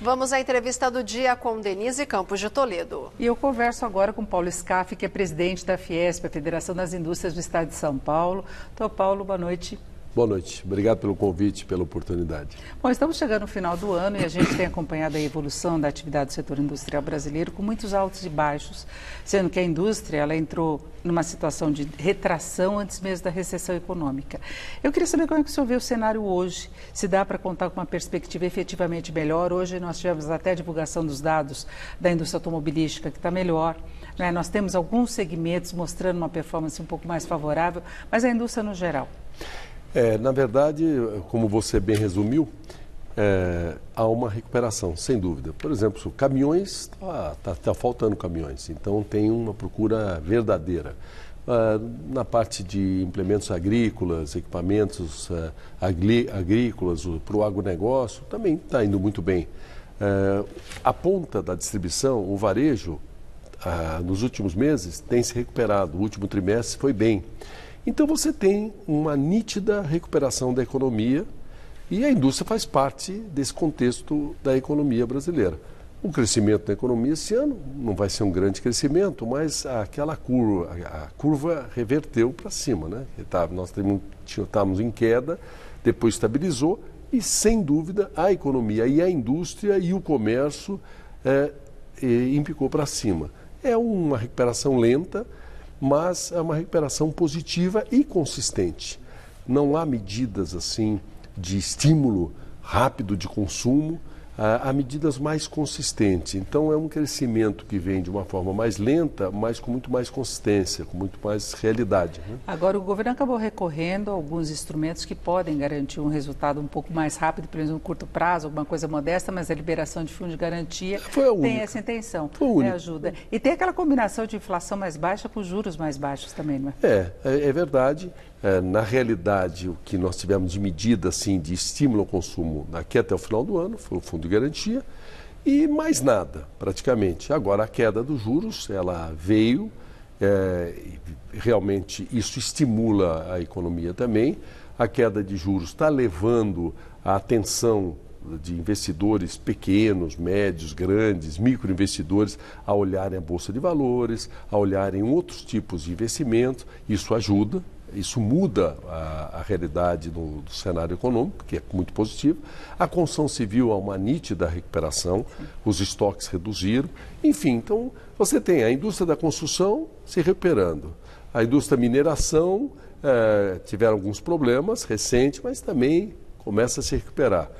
Vamos à entrevista do dia com Denise Campos de Toledo. E eu converso agora com Paulo Scaff, que é presidente da Fiesp, a Federação das Indústrias do Estado de São Paulo. Então, Paulo, boa noite. Boa noite. Obrigado pelo convite, pela oportunidade. Bom, estamos chegando no final do ano e a gente tem acompanhado a evolução da atividade do setor industrial brasileiro com muitos altos e baixos, sendo que a indústria ela entrou numa situação de retração antes mesmo da recessão econômica. Eu queria saber como é que o senhor vê o cenário hoje, se dá para contar com uma perspectiva efetivamente melhor. Hoje nós tivemos até a divulgação dos dados da indústria automobilística que está melhor. Né? Nós temos alguns segmentos mostrando uma performance um pouco mais favorável, mas a indústria no geral. É, na verdade, como você bem resumiu, é, há uma recuperação, sem dúvida. Por exemplo, caminhões, está tá, tá faltando caminhões, então tem uma procura verdadeira. Ah, na parte de implementos agrícolas, equipamentos é, agrícolas para o agronegócio, também está indo muito bem. É, a ponta da distribuição, o varejo, ah, nos últimos meses tem se recuperado. O último trimestre foi bem. Então você tem uma nítida recuperação da economia e a indústria faz parte desse contexto da economia brasileira. O crescimento da economia esse ano não vai ser um grande crescimento, mas aquela curva, a curva reverteu para cima, né? Tá, nós estávamos em queda, depois estabilizou e, sem dúvida, a economia e a indústria e o comércio é, eh, implicou para cima. É uma recuperação lenta, mas é uma recuperação positiva e consistente. Não há medidas assim de estímulo rápido de consumo há medidas mais consistentes. Então é um crescimento que vem de uma forma mais lenta, mas com muito mais consistência, com muito mais realidade. Né? Agora o governo acabou recorrendo a alguns instrumentos que podem garantir um resultado um pouco mais rápido, pelo menos no curto prazo, alguma coisa modesta, mas a liberação de fundos de garantia tem essa intenção, Foi a única. Né, ajuda. E tem aquela combinação de inflação mais baixa com juros mais baixos também, não é? É, é, é verdade. É, na realidade, o que nós tivemos de medida assim, de estímulo ao consumo daqui até o final do ano foi o Fundo de Garantia e mais nada, praticamente. Agora, a queda dos juros, ela veio, é, realmente isso estimula a economia também. A queda de juros está levando a atenção de investidores pequenos, médios, grandes, microinvestidores a olharem a bolsa de valores, a olharem outros tipos de investimento. Isso ajuda, isso muda a, a realidade do, do, cenário econômico, que é muito positivo. A construção civil há é uma nítida recuperação, os estoques reduziram. Enfim, então você tem a indústria da construção se recuperando. A indústria mineração eh, tiveram alguns problemas recentes, mas também começa a se recuperar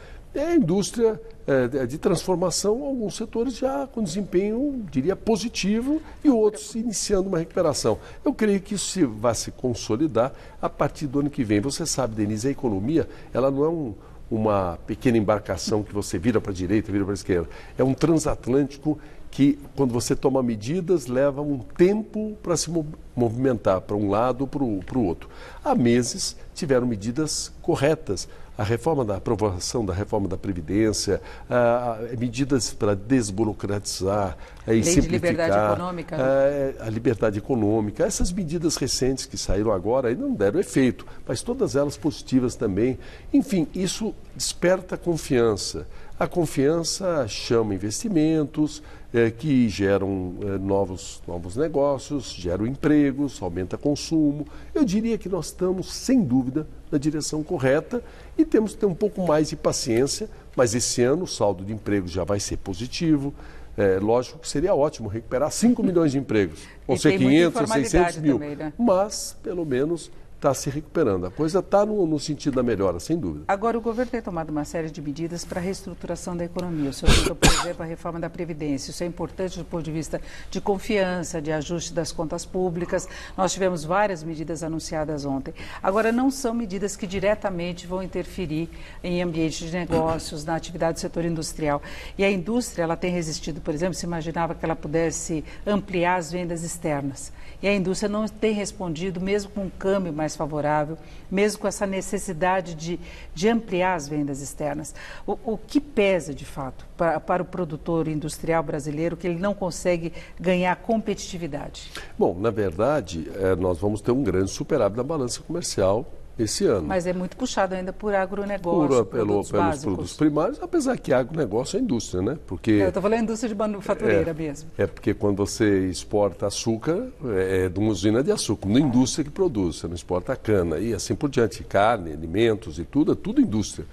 é a indústria é, é, de transformação, alguns setores já com desempenho, diria, positivo e outros iniciando uma recuperação. Eu creio que isso vai se consolidar a partir do ano que vem. Você sabe, Denise, a economia ela não é um, uma pequena embarcação que você vira para a direita, vira para a esquerda. É um transatlântico que quando você toma medidas leva um tempo para se movimentar para um lado ou para o outro. Há meses tiveram medidas corretas. A reforma da aprovação da reforma da Previdência, a, a, medidas para desburocratizar a, é, e Lei simplificar. De liberdade econômica. A, né? é, a, liberdade econômica. Essas medidas recentes que saíram agora não deram efeito, mas todas elas positivas também. Enfim, isso desperta confiança. A confiança chama investimentos, é, que geram é, novos, novos negócios, geram empregos, aumenta consumo. Eu diria que nós estamos, sem dúvida, na direção correta e temos que ter um pouco mais de paciência, mas esse ano o saldo de emprego já vai ser positivo. É, lógico que seria ótimo recuperar 5 milhões de empregos, ou ser 500, 600 mil. Também, né? Mas, pelo menos, está se recuperando. A coisa está no, no, sentido da melhora, sem dúvida. Agora, o governo tem tomado uma série de medidas para a reestruturação da economia. O senhor citou, por exemplo, a reforma da Previdência. Isso é importante do ponto de vista de confiança, de ajuste das contas públicas. Nós tivemos várias medidas anunciadas ontem. Agora, não são medidas que diretamente vão interferir em ambiente de negócios, na atividade do setor industrial. E a indústria, ela tem resistido, por exemplo, se imaginava que ela pudesse ampliar as vendas externas. E a indústria não tem respondido, mesmo com um câmbio mais mais favorável, mesmo com essa necessidade de, de ampliar as vendas externas. O, o que pesa, de fato, para, para o produtor industrial brasileiro que ele não consegue ganhar competitividade? Bom, na verdade, é, nós vamos ter um grande superávit da balança comercial esse ano. Mas é muito puxado ainda por agronegócio. Por, pelo, pelos básicos. produtos primários, apesar que agronegócio é indústria, né? Porque, é, Eu estou falando indústria de manufatureira é, mesmo. É porque quando você exporta açúcar, é, é de uma usina de açúcar, uma indústria que produz, você não exporta cana e assim por diante, carne, alimentos e tudo, é tudo indústria.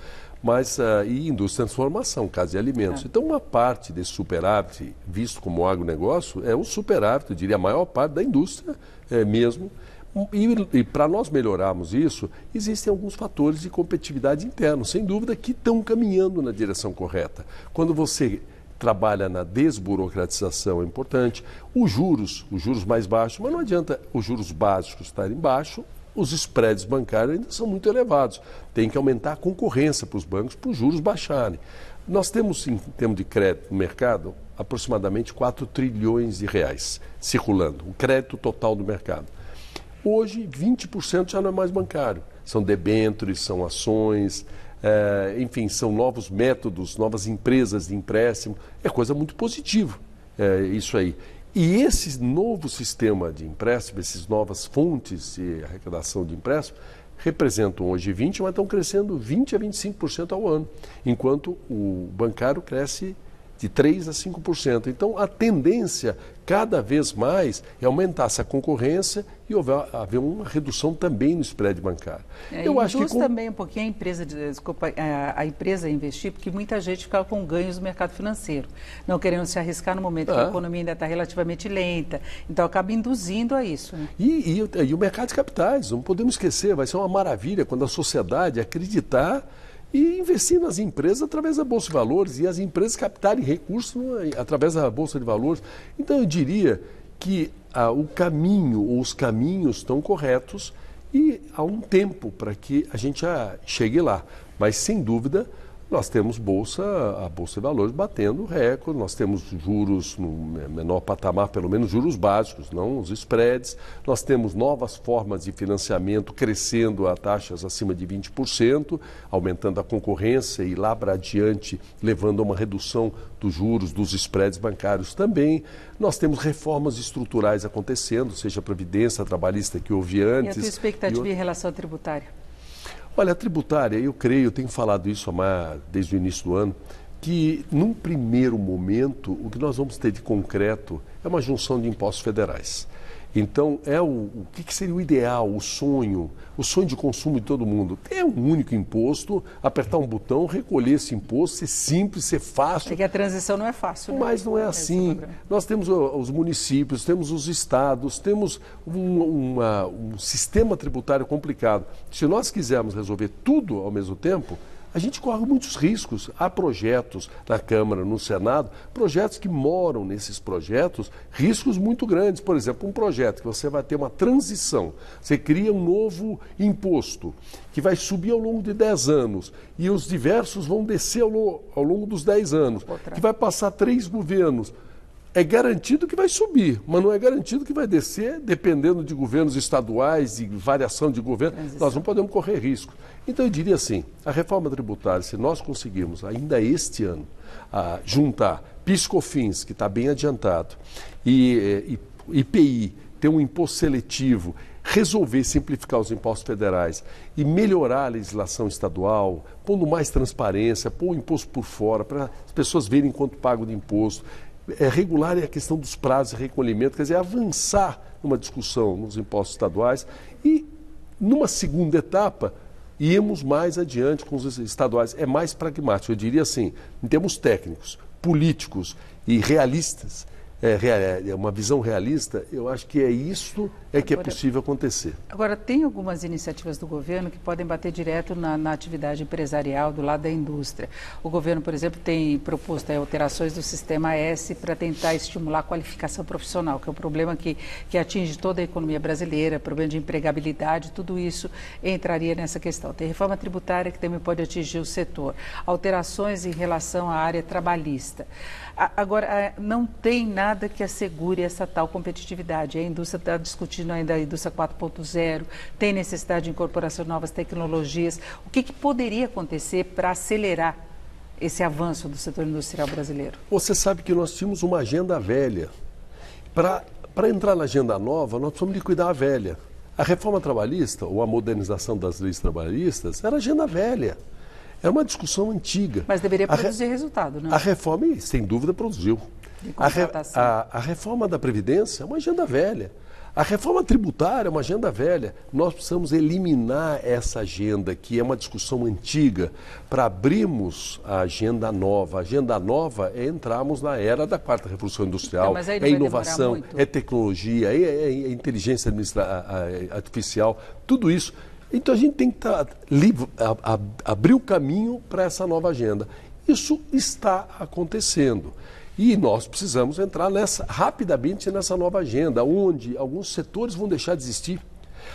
Mas, uh, e indústria de transformação, caso de alimentos. É. Então, uma parte desse superávit, visto como agronegócio, é um superávit, eu diria, a maior parte da indústria é, mesmo, e, e para nós melhorarmos isso, existem alguns fatores de competitividade interna, sem dúvida, que estão caminhando na direção correta. Quando você trabalha na desburocratização é importante, os juros, os juros mais baixos, mas não adianta os juros básicos estarem baixos, os spreads bancários ainda são muito elevados. Tem que aumentar a concorrência para os bancos para os juros baixarem. Nós temos, em termos de crédito no mercado, aproximadamente 4 trilhões de reais circulando, o crédito total do mercado. Hoje, 20% já não é mais bancário. São debêntures, são ações, é, enfim, são novos métodos, novas empresas de empréstimo. É coisa muito positiva é, isso aí. E esse novo sistema de empréstimo, essas novas fontes de arrecadação de empréstimo, representam hoje 20%, mas estão crescendo 20% a 25% ao ano, enquanto o bancário cresce de 3% a 5%. Então, a tendência cada vez mais é aumentar essa concorrência e houver, haver uma redução também no spread bancário. É, Eu acho que com... também um pouquinho a empresa, de, desculpa, a, é, a, empresa investir, porque muita gente fica com ganhos no mercado financeiro, não querendo se arriscar no momento ah. que a ah. economia ainda está relativamente lenta. Então, acaba induzindo a isso. Né? E, e, e o mercado de capitais, não podemos esquecer, vai ser uma maravilha quando a sociedade acreditar e investir nas empresas através da Bolsa de Valores e as empresas captarem recursos através da Bolsa de Valores. Então eu diria que ah, o caminho ou os caminhos estão corretos e há um tempo para que a gente chegue lá. Mas sem dúvida nós temos bolsa, a bolsa de valores batendo recorde, nós temos juros no menor patamar, pelo menos juros básicos, não os spreads, nós temos novas formas de financiamento crescendo a taxas acima de 20%, aumentando a concorrência e lá para adiante levando a uma redução dos juros, dos spreads bancários também. Nós temos reformas estruturais acontecendo, seja a previdência a trabalhista que houve antes. E a tua expectativa e... em relação à tributária? Olha, a tributária, eu creio, eu tenho falado isso, desde o início do ano, que num primeiro momento o que nós vamos ter de concreto é uma junção de impostos federais. Então, é o, o que, que, seria o ideal, o sonho, o sonho de consumo de todo mundo? É um único imposto, apertar um botão, recolher esse imposto, ser simples, ser fácil. É que a transição não é fácil. Né? Mas não é, é assim. É Nós temos os municípios, temos os estados, temos um, uma, um sistema tributário complicado. Se nós quisermos resolver tudo ao mesmo tempo, a gente corre muitos riscos. Há projetos na Câmara, no Senado, projetos que moram nesses projetos riscos muito grandes. Por exemplo, um projeto que você vai ter uma transição, você cria um novo imposto que vai subir ao longo de 10 anos e os diversos vão descer ao, longo, dos 10 anos, que vai passar três governos é garantido que vai subir, mas não é garantido que vai descer, dependendo de governos estaduais e variação de governo. Transição. Nós não podemos correr risco. Então, eu diria assim: a reforma tributária, se nós conseguirmos ainda este ano ah, juntar PiscoFins, que está bem adiantado, e, eh, e IPI, ter um imposto seletivo, resolver simplificar os impostos federais e melhorar a legislação estadual, pondo mais transparência, pôr o imposto por fora, para as pessoas verem quanto pagam de imposto, é, regular é a questão dos prazos de recolhimento, quer dizer, avançar numa discussão nos impostos estaduais e, numa segunda etapa, íamos mais adiante com os estaduais. É mais pragmático, eu diria assim, em termos técnicos, políticos e realistas, é, é, é, uma visão realista, eu acho que é isso é que é agora, é possível acontecer. Agora, tem algumas iniciativas do governo que podem bater direto na, na atividade empresarial, do lado da indústria. O governo, por exemplo, tem proposto é, alterações do sistema S para tentar estimular a qualificação profissional, que é um problema que, que atinge toda a economia brasileira, problema de empregabilidade, tudo isso entraria nessa questão. Tem reforma tributária que também pode atingir o setor. Alterações em relação à área trabalhista. A, agora, é, não tem nada nada que assegure essa tal competitividade. A indústria está discutindo ainda a indústria 4.0, tem necessidade de incorporação de novas tecnologias. O que, que poderia acontecer para acelerar esse avanço do setor industrial brasileiro? Você sabe que nós tínhamos uma agenda velha. Para entrar na agenda nova, nós precisamos liquidar a velha. A reforma trabalhista ou a modernização das leis trabalhistas era agenda velha. Era é uma discussão antiga. Mas deveria produzir re... resultado, não? Né? A reforma, sem dúvida, produziu. A, re, a, a reforma da Previdência é uma agenda velha. A reforma tributária é uma agenda velha. Nós precisamos eliminar essa agenda, que é uma discussão antiga, para abrirmos a agenda nova. A agenda nova é entrarmos na era da quarta revolução industrial. Então, é inovação, é tecnologia, é, é, é inteligência é artificial, tudo isso. Então a gente tem que tá, a, a, abrir o caminho para essa nova agenda. Isso está acontecendo. E nós precisamos entrar nessa, rapidamente nessa nova agenda, onde alguns setores vão deixar de existir.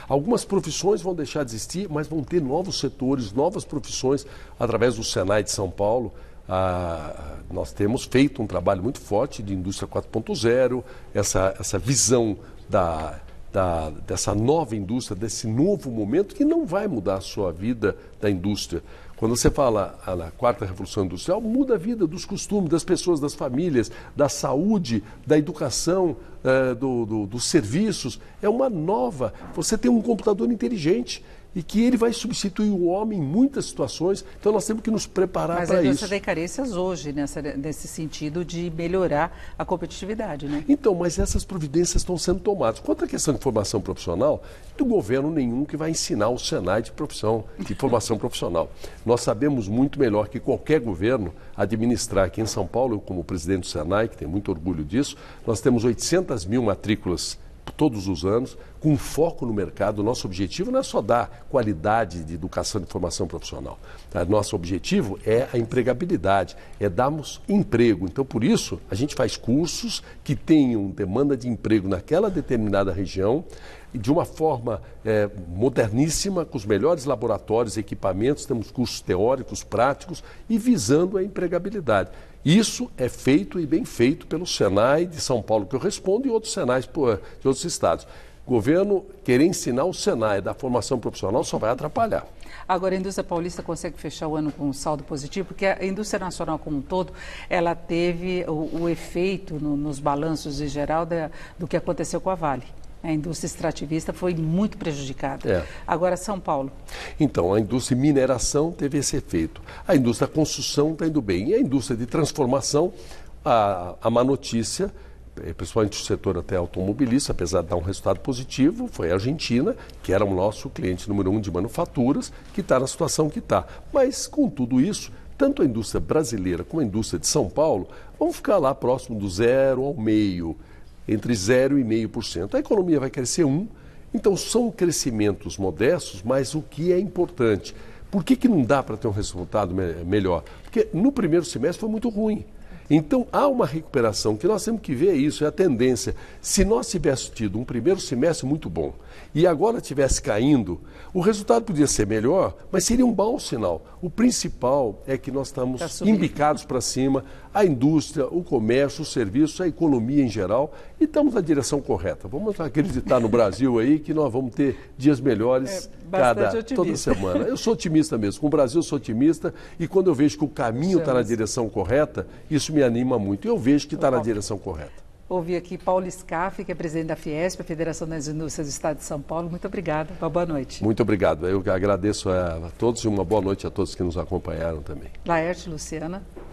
Algumas profissões vão deixar de existir, mas vão ter novos setores, novas profissões, através do Senai de São Paulo. Ah, nós temos feito um trabalho muito forte de indústria 4.0, essa, essa visão da, da, dessa nova indústria, desse novo momento que não vai mudar a sua vida da indústria, quando você fala na ah quarta revolução industrial, muda a vida dos costumes, das pessoas, das famílias, da saúde, da educação, eh, do, do, dos serviços. É uma nova. Você tem um computador inteligente e que ele vai substituir o homem em muitas situações. Então nós temos que nos preparar para isso. Mas a doença tem carências hoje nessa, nesse sentido de melhorar a competitividade, né? Então, mas essas providências estão sendo tomadas. Quanto à questão de formação profissional, do governo nenhum que vai ensinar o Senai de profissão, de formação profissional. Nós sabemos muito melhor que qualquer governo administrar aqui em São Paulo, eu como presidente do Senai, que tem muito orgulho disso, nós temos 800 mil matrículas todos os anos, com foco no mercado. nosso objetivo não é só dar qualidade de educação e formação profissional. Tá? Nosso objetivo é a empregabilidade, é darmos emprego. Então, por isso, a gente faz cursos que tenham demanda de emprego naquela determinada região, de uma forma é, moderníssima, com os melhores laboratórios, equipamentos, temos cursos teóricos, práticos e visando a empregabilidade. Isso é feito e bem feito pelo Senai de São Paulo, que eu respondo, e outros Senais de outros estados. O governo querer ensinar o Senai da formação profissional só vai atrapalhar. Agora, a indústria paulista consegue fechar o ano com um saldo positivo, porque a indústria nacional como um todo, ela teve o, o efeito no, nos balanços em geral do que aconteceu com a Vale. A indústria extrativista foi muito prejudicada. É. Agora, São Paulo. Então, a indústria de mineração teve esse efeito. A indústria da construção está indo bem. E a indústria de transformação, a, a má notícia, eh, principalmente o setor até automobilista, apesar de dar um resultado positivo, foi a Argentina, que era o nosso cliente número um de manufaturas, que está na situação que está. Mas, com tudo isso, tanto a indústria brasileira como a indústria de São Paulo vão ficar lá próximo do zero ao meio entre 0% e 0,5%. A economia vai crescer 1%, então são crescimentos modestos, mas o que é importante? Por que, que não dá para ter um resultado me melhor? Porque no primeiro semestre foi muito ruim. Então há uma recuperação, que nós temos que ver é isso, é a tendência. Se nós tivéssemos tido um primeiro semestre muito bom e agora tivesse caindo, o resultado podia ser melhor, mas seria um mau sinal. O principal é que nós estamos tá imbicados para cima, a indústria, o comércio, o serviço, a economia em geral e estamos na direção correta. Vamos acreditar no Brasil aí que nós vamos ter dias melhores é cada otimista. toda semana. Eu sou otimista mesmo. Com o Brasil eu sou otimista e quando eu vejo que o caminho está na direção correta, isso me anima muito. Eu vejo que está na direção correta. Ouvi aqui Paulo Scaff, que é presidente da Fiesp, a Federação das Indústrias do Estado de São Paulo. Muito obrigada. Uma boa noite. Muito obrigado. Eu agradeço a todos e uma boa noite a todos que nos acompanharam também. Laerte, Luciana.